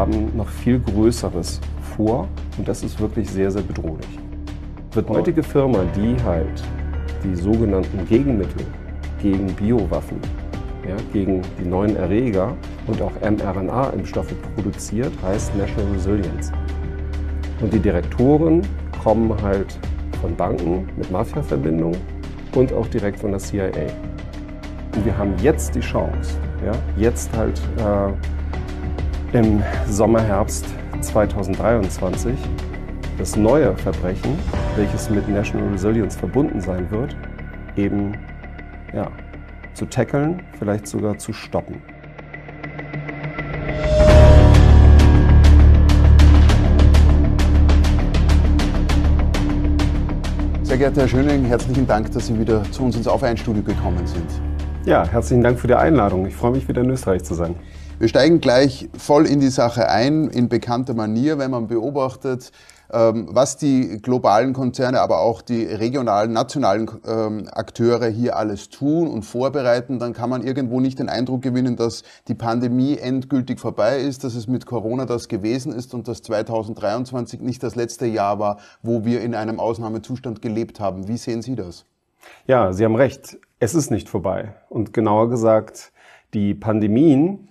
haben noch viel Größeres vor und das ist wirklich sehr, sehr bedrohlich. Wird oh. heutige Firma, die halt die sogenannten Gegenmittel gegen Biowaffen, ja, gegen die neuen Erreger und auch mRNA-Impfstoffe produziert, heißt National Resilience. Und die Direktoren kommen halt von Banken mit Mafia-Verbindung und auch direkt von der CIA. Und wir haben jetzt die Chance, ja, jetzt halt äh, im Sommerherbst 2023 das neue Verbrechen, welches mit National Resilience verbunden sein wird, eben ja, zu tackeln, vielleicht sogar zu stoppen. Sehr geehrter Herr Schöning, herzlichen Dank, dass Sie wieder zu uns ins auf 1 gekommen sind. Ja, herzlichen Dank für die Einladung. Ich freue mich, wieder in Österreich zu sein. Wir steigen gleich voll in die Sache ein, in bekannter Manier, wenn man beobachtet, ähm, was die globalen Konzerne, aber auch die regionalen, nationalen ähm, Akteure hier alles tun und vorbereiten, dann kann man irgendwo nicht den Eindruck gewinnen, dass die Pandemie endgültig vorbei ist, dass es mit Corona das gewesen ist und dass 2023 nicht das letzte Jahr war, wo wir in einem Ausnahmezustand gelebt haben. Wie sehen Sie das? Ja, Sie haben recht. Es ist nicht vorbei. Und genauer gesagt, die Pandemien,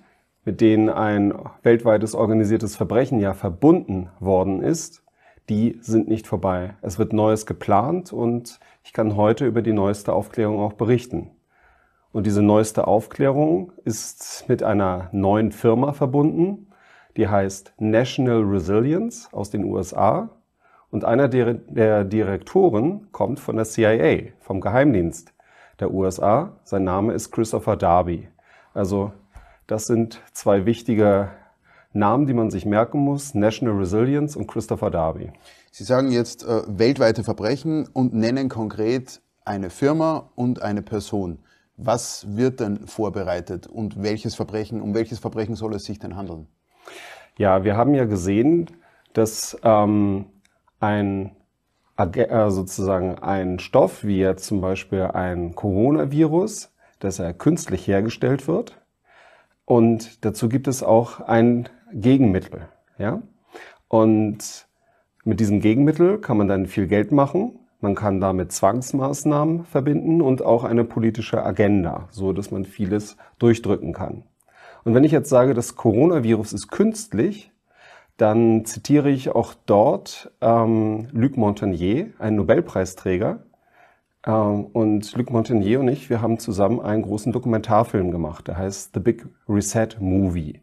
mit denen ein weltweites organisiertes Verbrechen ja verbunden worden ist, die sind nicht vorbei. Es wird Neues geplant und ich kann heute über die neueste Aufklärung auch berichten. Und diese neueste Aufklärung ist mit einer neuen Firma verbunden, die heißt National Resilience aus den USA. Und einer der, der Direktoren kommt von der CIA, vom Geheimdienst der USA. Sein Name ist Christopher Darby. Also das sind zwei wichtige Namen, die man sich merken muss, National Resilience und Christopher Darby. Sie sagen jetzt äh, weltweite Verbrechen und nennen konkret eine Firma und eine Person. Was wird denn vorbereitet und welches Verbrechen, um welches Verbrechen soll es sich denn handeln? Ja, wir haben ja gesehen, dass ähm, ein äh, sozusagen ein Stoff, wie jetzt zum Beispiel ein Coronavirus, dass er künstlich hergestellt wird, und dazu gibt es auch ein Gegenmittel. Ja? Und mit diesem Gegenmittel kann man dann viel Geld machen. Man kann damit Zwangsmaßnahmen verbinden und auch eine politische Agenda, so dass man vieles durchdrücken kann. Und wenn ich jetzt sage, das Coronavirus ist künstlich, dann zitiere ich auch dort ähm, Luc Montagnier, einen Nobelpreisträger, ähm, und Luc Montagnier und ich, wir haben zusammen einen großen Dokumentarfilm gemacht. Der heißt The Big Reset Movie.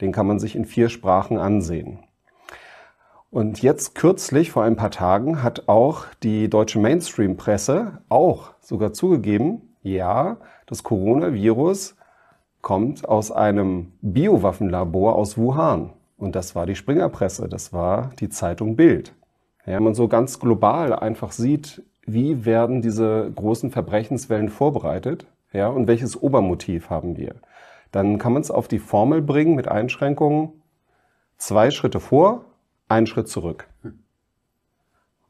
Den kann man sich in vier Sprachen ansehen. Und jetzt kürzlich, vor ein paar Tagen, hat auch die deutsche Mainstream-Presse auch sogar zugegeben, ja, das Coronavirus kommt aus einem Biowaffenlabor aus Wuhan. Und das war die Springer-Presse, das war die Zeitung Bild. Ja, wenn man so ganz global einfach sieht, wie werden diese großen Verbrechenswellen vorbereitet ja, und welches Obermotiv haben wir. Dann kann man es auf die Formel bringen mit Einschränkungen. Zwei Schritte vor, ein Schritt zurück.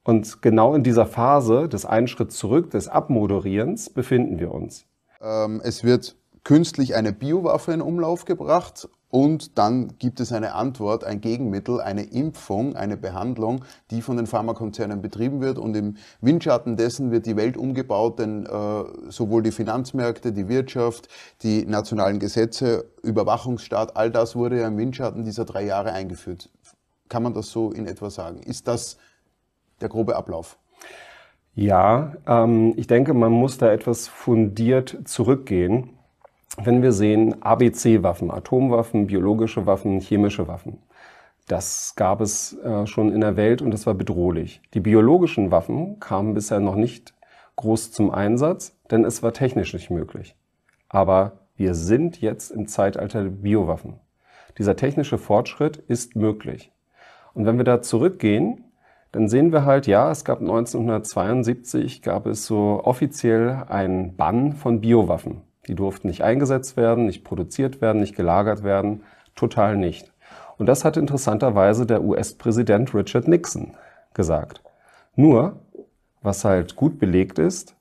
Und genau in dieser Phase des einen Schritt zurück, des Abmoderierens, befinden wir uns. Ähm, es wird künstlich eine Biowaffe in Umlauf gebracht und dann gibt es eine Antwort, ein Gegenmittel, eine Impfung, eine Behandlung, die von den Pharmakonzernen betrieben wird. Und im Windschatten dessen wird die Welt umgebaut, denn äh, sowohl die Finanzmärkte, die Wirtschaft, die nationalen Gesetze, Überwachungsstaat, all das wurde ja im Windschatten dieser drei Jahre eingeführt. Kann man das so in etwa sagen? Ist das der grobe Ablauf? Ja, ähm, ich denke, man muss da etwas fundiert zurückgehen wenn wir sehen ABC-Waffen, Atomwaffen, biologische Waffen, chemische Waffen. Das gab es äh, schon in der Welt und das war bedrohlich. Die biologischen Waffen kamen bisher noch nicht groß zum Einsatz, denn es war technisch nicht möglich. Aber wir sind jetzt im Zeitalter der Biowaffen. Dieser technische Fortschritt ist möglich. Und wenn wir da zurückgehen, dann sehen wir halt, ja, es gab 1972, gab es so offiziell einen Bann von Biowaffen. Die durften nicht eingesetzt werden, nicht produziert werden, nicht gelagert werden, total nicht. Und das hat interessanterweise der US-Präsident Richard Nixon gesagt. Nur, was halt gut belegt ist,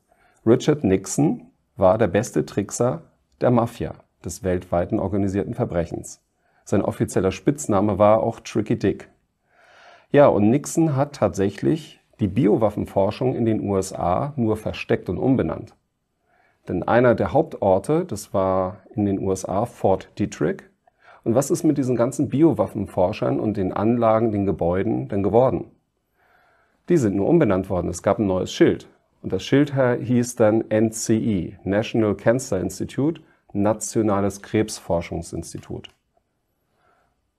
Richard Nixon war der beste Trickser der Mafia, des weltweiten organisierten Verbrechens. Sein offizieller Spitzname war auch Tricky Dick. Ja, und Nixon hat tatsächlich die Biowaffenforschung in den USA nur versteckt und umbenannt. Denn einer der Hauptorte, das war in den USA Fort Detrick. Und was ist mit diesen ganzen Biowaffenforschern und den Anlagen, den Gebäuden denn geworden? Die sind nur umbenannt worden. Es gab ein neues Schild. Und das Schild hieß dann NCI, e, National Cancer Institute, Nationales Krebsforschungsinstitut.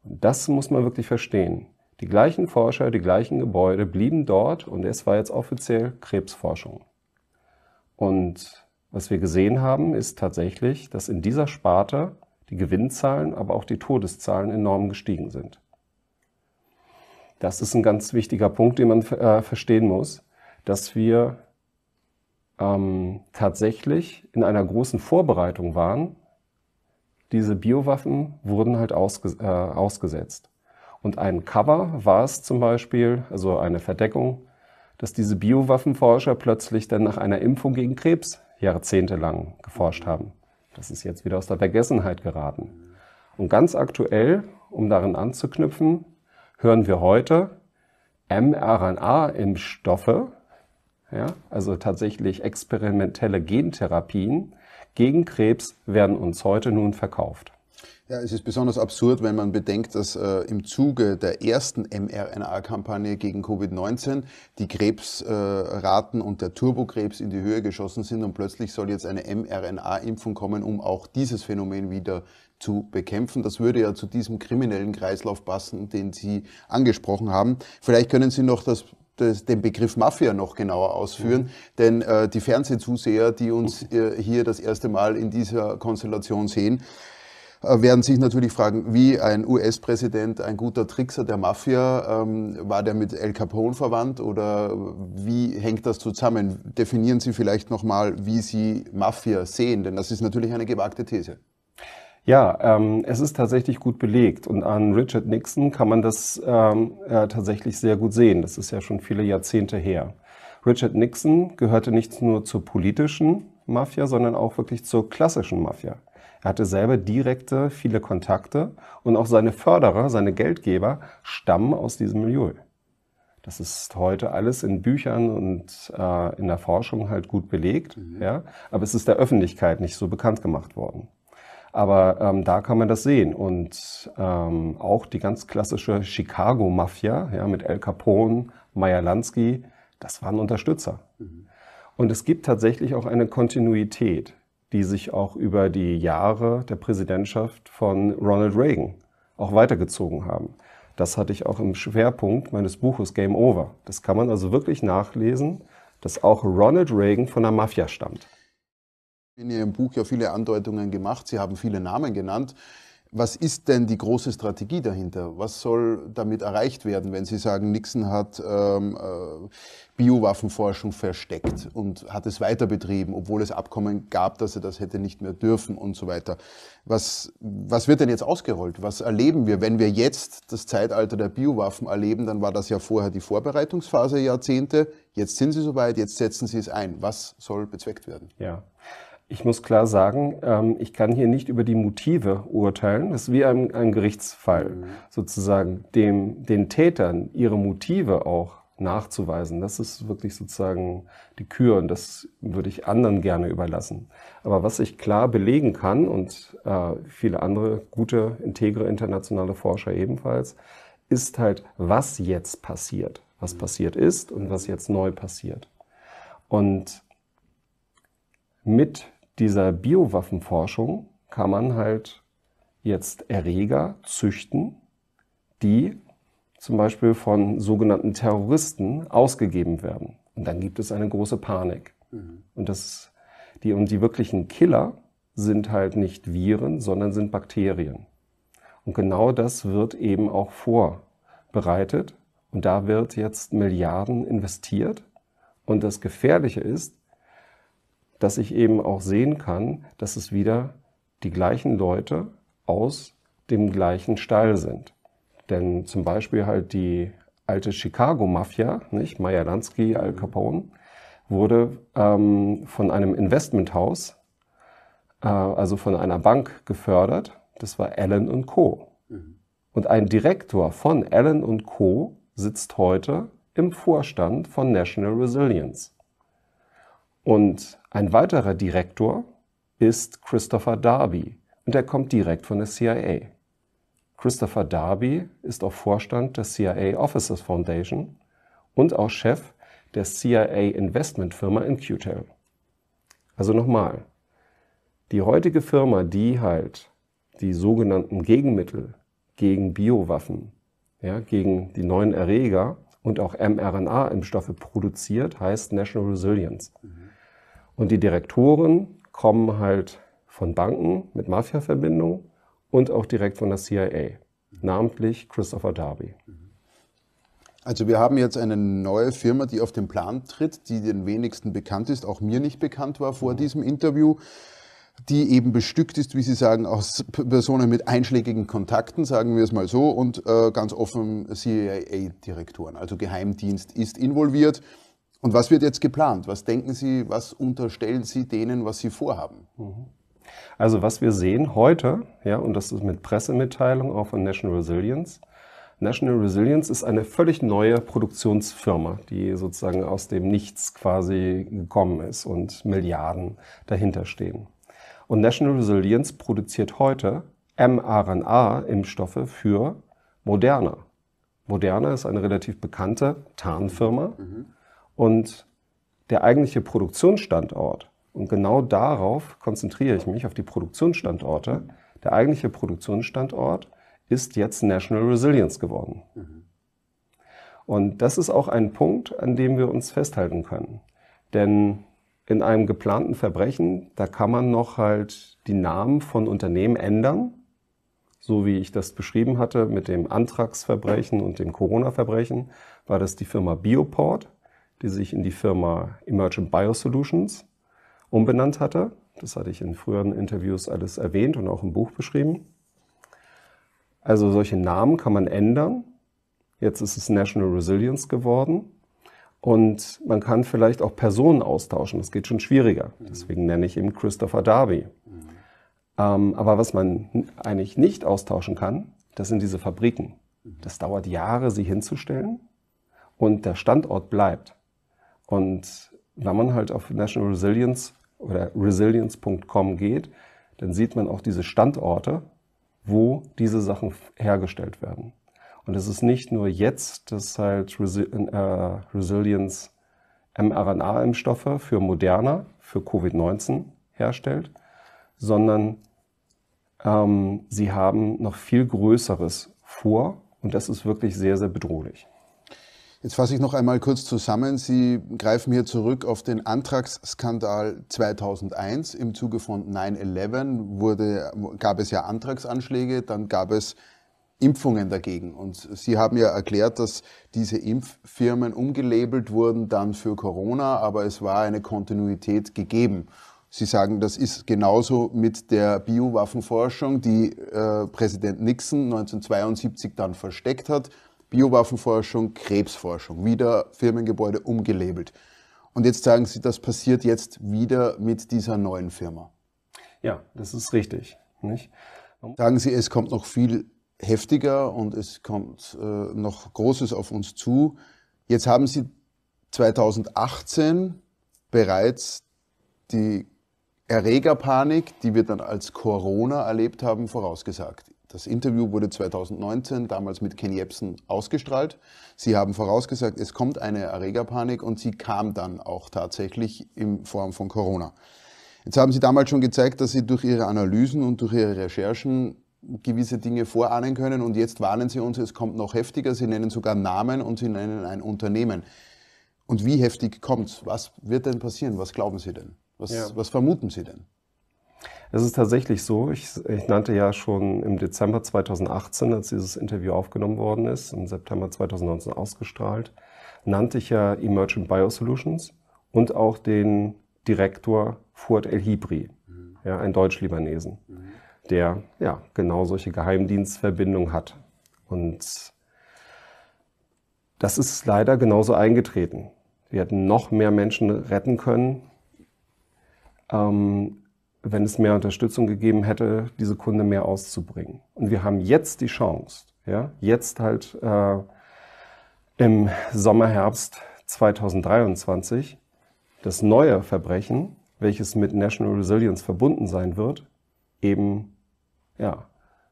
Und das muss man wirklich verstehen. Die gleichen Forscher, die gleichen Gebäude blieben dort und es war jetzt offiziell Krebsforschung. Und was wir gesehen haben, ist tatsächlich, dass in dieser Sparte die Gewinnzahlen, aber auch die Todeszahlen enorm gestiegen sind. Das ist ein ganz wichtiger Punkt, den man äh, verstehen muss, dass wir ähm, tatsächlich in einer großen Vorbereitung waren. Diese Biowaffen wurden halt ausges äh, ausgesetzt. Und ein Cover war es zum Beispiel, also eine Verdeckung, dass diese Biowaffenforscher plötzlich dann nach einer Impfung gegen Krebs jahrzehntelang geforscht haben. Das ist jetzt wieder aus der Vergessenheit geraten. Und ganz aktuell, um darin anzuknüpfen, hören wir heute mRNA-Impfstoffe, ja, also tatsächlich experimentelle Gentherapien gegen Krebs werden uns heute nun verkauft. Ja, es ist besonders absurd, wenn man bedenkt, dass äh, im Zuge der ersten mRNA-Kampagne gegen Covid-19 die Krebsraten äh, und der Turbokrebs in die Höhe geschossen sind und plötzlich soll jetzt eine mRNA-Impfung kommen, um auch dieses Phänomen wieder zu bekämpfen. Das würde ja zu diesem kriminellen Kreislauf passen, den Sie angesprochen haben. Vielleicht können Sie noch das den Begriff Mafia noch genauer ausführen, mhm. denn äh, die Fernsehzuseher, die uns äh, hier das erste Mal in dieser Konstellation sehen, äh, werden sich natürlich fragen, wie ein US-Präsident, ein guter Trickser der Mafia, ähm, war der mit El Capone verwandt oder wie hängt das zusammen? Definieren Sie vielleicht nochmal, wie Sie Mafia sehen, denn das ist natürlich eine gewagte These. Ja, ähm, es ist tatsächlich gut belegt und an Richard Nixon kann man das ähm, äh, tatsächlich sehr gut sehen. Das ist ja schon viele Jahrzehnte her. Richard Nixon gehörte nicht nur zur politischen Mafia, sondern auch wirklich zur klassischen Mafia. Er hatte selber direkte, viele Kontakte und auch seine Förderer, seine Geldgeber stammen aus diesem Milieu. Das ist heute alles in Büchern und äh, in der Forschung halt gut belegt, mhm. ja? aber es ist der Öffentlichkeit nicht so bekannt gemacht worden. Aber ähm, da kann man das sehen. Und ähm, auch die ganz klassische Chicago-Mafia ja, mit El Capone, Meyer Lansky, das waren Unterstützer. Mhm. Und es gibt tatsächlich auch eine Kontinuität die sich auch über die Jahre der Präsidentschaft von Ronald Reagan auch weitergezogen haben. Das hatte ich auch im Schwerpunkt meines Buches Game Over. Das kann man also wirklich nachlesen, dass auch Ronald Reagan von der Mafia stammt. In Ihrem Buch ja viele Andeutungen gemacht, Sie haben viele Namen genannt. Was ist denn die große Strategie dahinter? Was soll damit erreicht werden, wenn Sie sagen, Nixon hat ähm, äh, Biowaffenforschung versteckt und hat es weiter betrieben, obwohl es Abkommen gab, dass er das hätte nicht mehr dürfen und so weiter? Was, was wird denn jetzt ausgerollt? Was erleben wir? Wenn wir jetzt das Zeitalter der Biowaffen erleben, dann war das ja vorher die Vorbereitungsphase Jahrzehnte. Jetzt sind Sie soweit, jetzt setzen Sie es ein. Was soll bezweckt werden? Ja. Ich muss klar sagen, ähm, ich kann hier nicht über die Motive urteilen. Das ist wie ein, ein Gerichtsfall, mhm. sozusagen, dem, den Tätern ihre Motive auch nachzuweisen. Das ist wirklich sozusagen die Kür und das würde ich anderen gerne überlassen. Aber was ich klar belegen kann und äh, viele andere gute, integre internationale Forscher ebenfalls, ist halt, was jetzt passiert, was mhm. passiert ist und was jetzt neu passiert. Und mit dieser Biowaffenforschung kann man halt jetzt Erreger züchten, die zum Beispiel von sogenannten Terroristen ausgegeben werden. Und dann gibt es eine große Panik. Mhm. Und, das, die, und die wirklichen Killer sind halt nicht Viren, sondern sind Bakterien. Und genau das wird eben auch vorbereitet. Und da wird jetzt Milliarden investiert. Und das Gefährliche ist, dass ich eben auch sehen kann, dass es wieder die gleichen Leute aus dem gleichen Stall sind. Denn zum Beispiel halt die alte Chicago-Mafia, nicht Meyer Lansky, Al Capone, wurde ähm, von einem Investmenthaus, äh, also von einer Bank gefördert. Das war Allen Co. Mhm. Und ein Direktor von Allen Co. sitzt heute im Vorstand von National Resilience. Und ein weiterer Direktor ist Christopher Darby und er kommt direkt von der CIA. Christopher Darby ist auch Vorstand der CIA Officers Foundation und auch Chef der CIA Investmentfirma in Q-Tel. Also nochmal, die heutige Firma, die halt die sogenannten Gegenmittel gegen Biowaffen, ja, gegen die neuen Erreger und auch mRNA-Impfstoffe produziert, heißt National Resilience. Mhm. Und die Direktoren kommen halt von Banken mit Mafia-Verbindung und auch direkt von der CIA, namentlich Christopher Darby. Also wir haben jetzt eine neue Firma, die auf den Plan tritt, die den wenigsten bekannt ist, auch mir nicht bekannt war vor mhm. diesem Interview, die eben bestückt ist, wie Sie sagen, aus Personen mit einschlägigen Kontakten, sagen wir es mal so, und äh, ganz offen CIA-Direktoren. Also Geheimdienst ist involviert. Und was wird jetzt geplant? Was denken Sie, was unterstellen Sie denen, was Sie vorhaben? Mhm. Also was wir sehen heute, ja, und das ist mit Pressemitteilung auch von National Resilience. National Resilience ist eine völlig neue Produktionsfirma, die sozusagen aus dem Nichts quasi gekommen ist und Milliarden dahinter stehen. Und National Resilience produziert heute mRNA-Impfstoffe für Moderna. Moderna ist eine relativ bekannte Tarnfirma. Mhm und der eigentliche Produktionsstandort, und genau darauf konzentriere ich mich, auf die Produktionsstandorte, der eigentliche Produktionsstandort ist jetzt National Resilience geworden. Mhm. Und das ist auch ein Punkt, an dem wir uns festhalten können. Denn in einem geplanten Verbrechen, da kann man noch halt die Namen von Unternehmen ändern, so wie ich das beschrieben hatte mit dem Antragsverbrechen und dem Corona-Verbrechen, war das die Firma Bioport die sich in die Firma Emergent Biosolutions umbenannt hatte. Das hatte ich in früheren Interviews alles erwähnt und auch im Buch beschrieben. Also solche Namen kann man ändern. Jetzt ist es National Resilience geworden. Und man kann vielleicht auch Personen austauschen. Das geht schon schwieriger. Deswegen nenne ich eben Christopher Darby. Ähm, aber was man eigentlich nicht austauschen kann, das sind diese Fabriken. Das dauert Jahre, sie hinzustellen. Und der Standort bleibt. Und wenn man halt auf National Resilience oder resilience.com geht, dann sieht man auch diese Standorte, wo diese Sachen hergestellt werden. Und es ist nicht nur jetzt, dass halt äh, Resilience mRNA-Impfstoffe für Moderna, für Covid-19 herstellt, sondern ähm, sie haben noch viel Größeres vor und das ist wirklich sehr, sehr bedrohlich. Jetzt fasse ich noch einmal kurz zusammen. Sie greifen hier zurück auf den Antragsskandal 2001. Im Zuge von 9-11 wurde, gab es ja Antragsanschläge, dann gab es Impfungen dagegen. Und Sie haben ja erklärt, dass diese Impffirmen umgelabelt wurden dann für Corona, aber es war eine Kontinuität gegeben. Sie sagen, das ist genauso mit der Biowaffenforschung, die äh, Präsident Nixon 1972 dann versteckt hat Biowaffenforschung, Krebsforschung, wieder Firmengebäude umgelabelt. Und jetzt sagen Sie, das passiert jetzt wieder mit dieser neuen Firma. Ja, das ist richtig. Nicht? Sagen Sie, es kommt noch viel heftiger und es kommt äh, noch Großes auf uns zu. Jetzt haben Sie 2018 bereits die Erregerpanik, die wir dann als Corona erlebt haben, vorausgesagt. Das Interview wurde 2019 damals mit Ken Jebsen ausgestrahlt. Sie haben vorausgesagt, es kommt eine Erregerpanik und sie kam dann auch tatsächlich in Form von Corona. Jetzt haben Sie damals schon gezeigt, dass Sie durch Ihre Analysen und durch Ihre Recherchen gewisse Dinge vorahnen können und jetzt warnen Sie uns, es kommt noch heftiger. Sie nennen sogar Namen und Sie nennen ein Unternehmen. Und wie heftig kommt's? Was wird denn passieren? Was glauben Sie denn? Was, ja. was vermuten Sie denn? Es ist tatsächlich so, ich, ich, nannte ja schon im Dezember 2018, als dieses Interview aufgenommen worden ist, im September 2019 ausgestrahlt, nannte ich ja Emergent Biosolutions und auch den Direktor Fuad El Hibri, mhm. ja, ein Deutsch-Libanesen, mhm. der ja genau solche Geheimdienstverbindungen hat. Und das ist leider genauso eingetreten. Wir hätten noch mehr Menschen retten können. Ähm, wenn es mehr Unterstützung gegeben hätte, diese Kunde mehr auszubringen. Und wir haben jetzt die Chance, ja, jetzt halt äh, im Sommer, Herbst 2023 das neue Verbrechen, welches mit National Resilience verbunden sein wird, eben ja,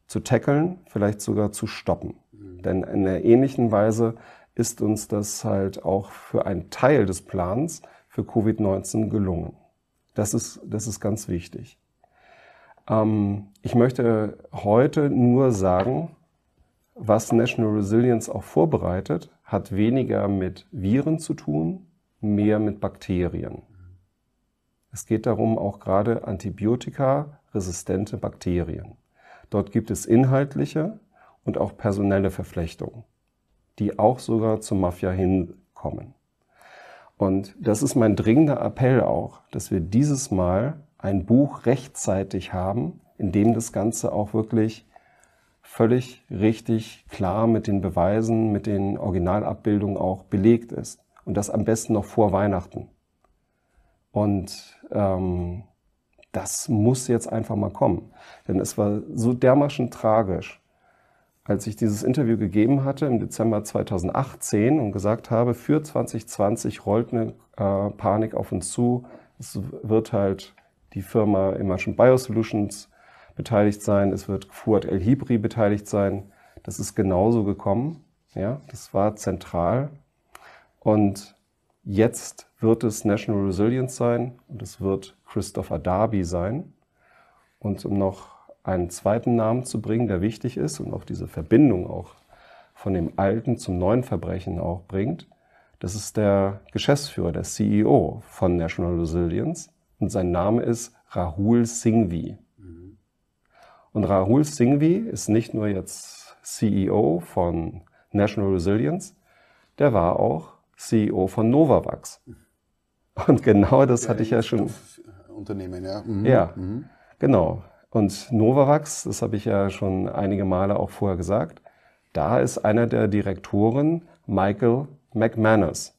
zu tackeln, vielleicht sogar zu stoppen. Mhm. Denn in einer ähnlichen Weise ist uns das halt auch für einen Teil des Plans für Covid-19 gelungen. Das ist, das ist ganz wichtig. Ähm, ich möchte heute nur sagen, was National Resilience auch vorbereitet, hat weniger mit Viren zu tun, mehr mit Bakterien. Es geht darum, auch gerade antibiotikaresistente Bakterien. Dort gibt es inhaltliche und auch personelle Verflechtungen, die auch sogar zur Mafia hinkommen. Und das ist mein dringender Appell auch, dass wir dieses Mal ein Buch rechtzeitig haben, in dem das Ganze auch wirklich völlig richtig klar mit den Beweisen, mit den Originalabbildungen auch belegt ist. Und das am besten noch vor Weihnachten. Und ähm, das muss jetzt einfach mal kommen. Denn es war so dermaßen tragisch, als ich dieses Interview gegeben hatte im Dezember 2018 und gesagt habe, für 2020 rollt eine äh, Panik auf uns zu. Es wird halt die Firma Immersion Biosolutions beteiligt sein, es wird Fuad El Hibri beteiligt sein. Das ist genauso gekommen. Ja, das war zentral. Und jetzt wird es National Resilience sein und es wird Christopher Darby sein. Und um noch einen zweiten Namen zu bringen, der wichtig ist und auch diese Verbindung auch von dem alten zum neuen Verbrechen auch bringt. Das ist der Geschäftsführer, der CEO von National Resilience und sein Name ist Rahul Singhvi. Und Rahul Singhvi ist nicht nur jetzt CEO von National Resilience, der war auch CEO von Novavax. Und genau das ja, hatte ich ja schon. Äh, unternehmen, ja. Mhm. Ja, mhm. genau. Und Novavax, das habe ich ja schon einige Male auch vorher gesagt, da ist einer der Direktoren Michael McManus.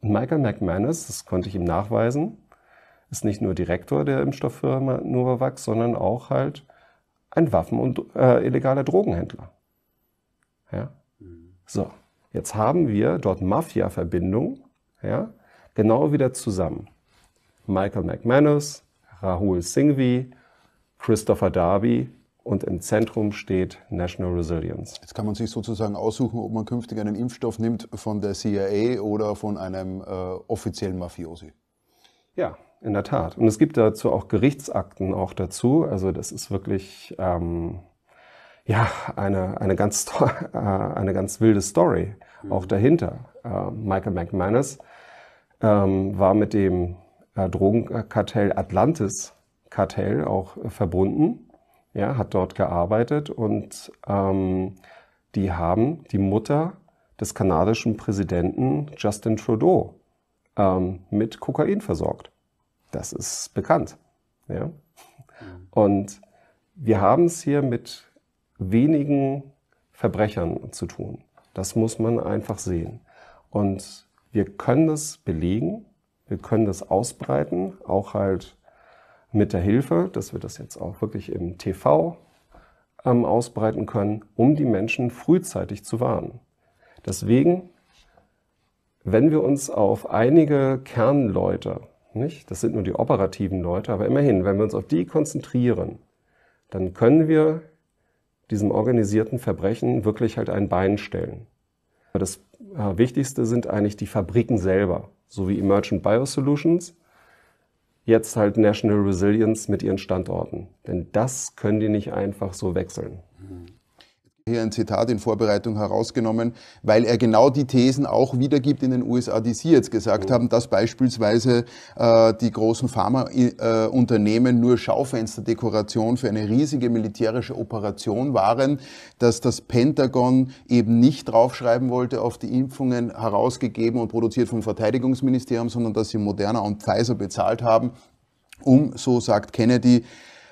Und Michael McManus, das konnte ich ihm nachweisen, ist nicht nur Direktor der Impfstofffirma Novavax, sondern auch halt ein Waffen- und äh, illegaler Drogenhändler. Ja? Mhm. So, jetzt haben wir dort Mafia-Verbindungen, ja, genau wieder zusammen. Michael McManus, Rahul Singhvi, Christopher Darby und im Zentrum steht National Resilience. Jetzt kann man sich sozusagen aussuchen, ob man künftig einen Impfstoff nimmt von der CIA oder von einem äh, offiziellen Mafiosi. Ja, in der Tat. Und es gibt dazu auch Gerichtsakten auch dazu. Also das ist wirklich ähm, ja eine, eine, ganz, äh, eine ganz wilde Story mhm. auch dahinter. Äh, Michael McManus ähm, war mit dem äh, Drogenkartell Atlantis Kartell auch äh, verbunden, ja, hat dort gearbeitet und ähm, die haben die Mutter des kanadischen Präsidenten Justin Trudeau ähm, mit Kokain versorgt. Das ist bekannt. Ja? Mhm. Und wir haben es hier mit wenigen Verbrechern zu tun. Das muss man einfach sehen. Und wir können das belegen, wir können das ausbreiten, auch halt mit der Hilfe, dass wir das jetzt auch wirklich im TV ähm, ausbreiten können, um die Menschen frühzeitig zu warnen. Deswegen, wenn wir uns auf einige Kernleute, nicht, das sind nur die operativen Leute, aber immerhin, wenn wir uns auf die konzentrieren, dann können wir diesem organisierten Verbrechen wirklich halt ein Bein stellen. Das äh, Wichtigste sind eigentlich die Fabriken selber, so wie Emergent Biosolutions, jetzt halt National Resilience mit ihren Standorten. Denn das können die nicht einfach so wechseln hier ein Zitat in Vorbereitung herausgenommen, weil er genau die Thesen auch wiedergibt in den USA, die Sie jetzt gesagt mhm. haben, dass beispielsweise äh, die großen Pharmaunternehmen äh, nur Schaufensterdekoration für eine riesige militärische Operation waren, dass das Pentagon eben nicht draufschreiben wollte auf die Impfungen herausgegeben und produziert vom Verteidigungsministerium, sondern dass sie Moderna und Pfizer bezahlt haben, um, so sagt Kennedy,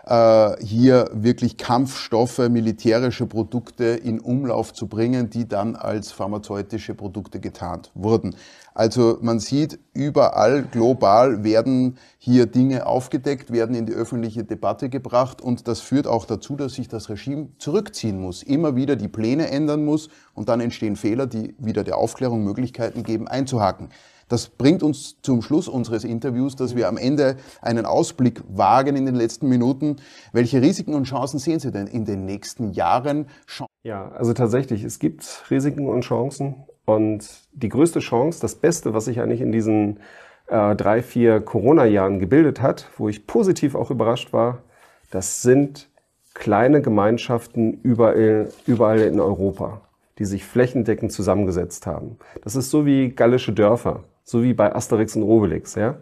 äh, hier wirklich Kampfstoffe, militärische Produkte in Umlauf zu bringen, die dann als pharmazeutische Produkte getarnt wurden. Also man sieht, überall global werden hier Dinge aufgedeckt, werden in die öffentliche Debatte gebracht und das führt auch dazu, dass sich das Regime zurückziehen muss, immer wieder die Pläne ändern muss und dann entstehen Fehler, die wieder der Aufklärung Möglichkeiten geben, einzuhaken. Das bringt uns zum Schluss unseres Interviews, dass wir am Ende einen Ausblick wagen in den letzten Minuten. Welche Risiken und Chancen sehen Sie denn in den nächsten Jahren? Ja, also tatsächlich, es gibt Risiken und Chancen. Und die größte Chance, das Beste, was sich eigentlich in diesen äh, drei, vier Corona-Jahren gebildet hat, wo ich positiv auch überrascht war, das sind kleine Gemeinschaften überall, überall in Europa, die sich flächendeckend zusammengesetzt haben. Das ist so wie gallische Dörfer so wie bei Asterix und Obelix. Ja?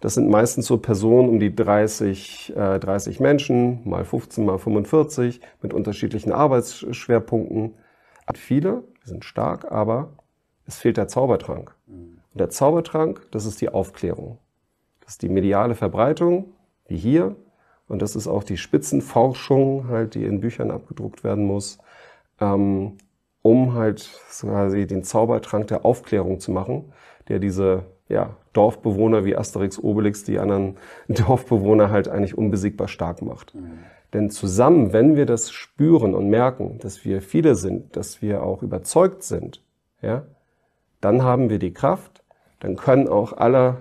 Das sind meistens so Personen um die 30, äh, 30 Menschen, mal 15, mal 45, mit unterschiedlichen Arbeitsschwerpunkten. Viele sind stark, aber es fehlt der Zaubertrank. Und der Zaubertrank, das ist die Aufklärung. Das ist die mediale Verbreitung, wie hier. Und das ist auch die Spitzenforschung, halt, die in Büchern abgedruckt werden muss, ähm, um halt quasi den Zaubertrank der Aufklärung zu machen der diese ja, Dorfbewohner wie Asterix Obelix, die anderen Dorfbewohner halt eigentlich unbesiegbar stark macht. Mhm. Denn zusammen, wenn wir das spüren und merken, dass wir viele sind, dass wir auch überzeugt sind, ja, dann haben wir die Kraft, dann können auch alle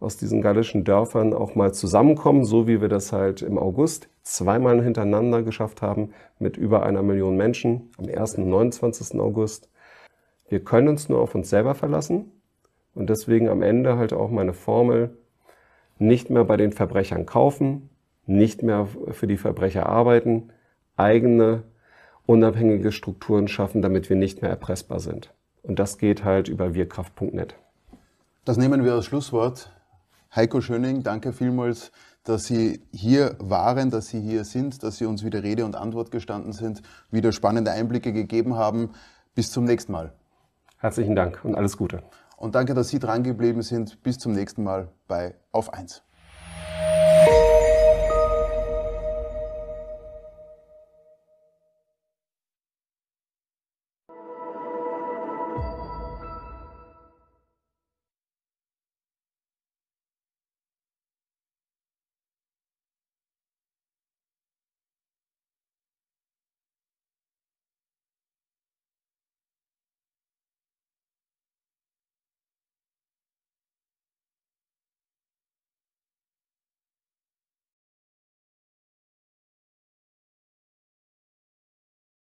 aus diesen gallischen Dörfern auch mal zusammenkommen, so wie wir das halt im August zweimal hintereinander geschafft haben mit über einer Million Menschen am 1. und 29. August. Wir können uns nur auf uns selber verlassen und deswegen am Ende halt auch meine Formel, nicht mehr bei den Verbrechern kaufen, nicht mehr für die Verbrecher arbeiten, eigene unabhängige Strukturen schaffen, damit wir nicht mehr erpressbar sind. Und das geht halt über wirkraft.net. Das nehmen wir als Schlusswort. Heiko Schöning, danke vielmals, dass Sie hier waren, dass Sie hier sind, dass Sie uns wieder Rede und Antwort gestanden sind, wieder spannende Einblicke gegeben haben. Bis zum nächsten Mal. Herzlichen Dank und alles Gute. Und danke, dass Sie drangeblieben sind. Bis zum nächsten Mal bei Auf 1.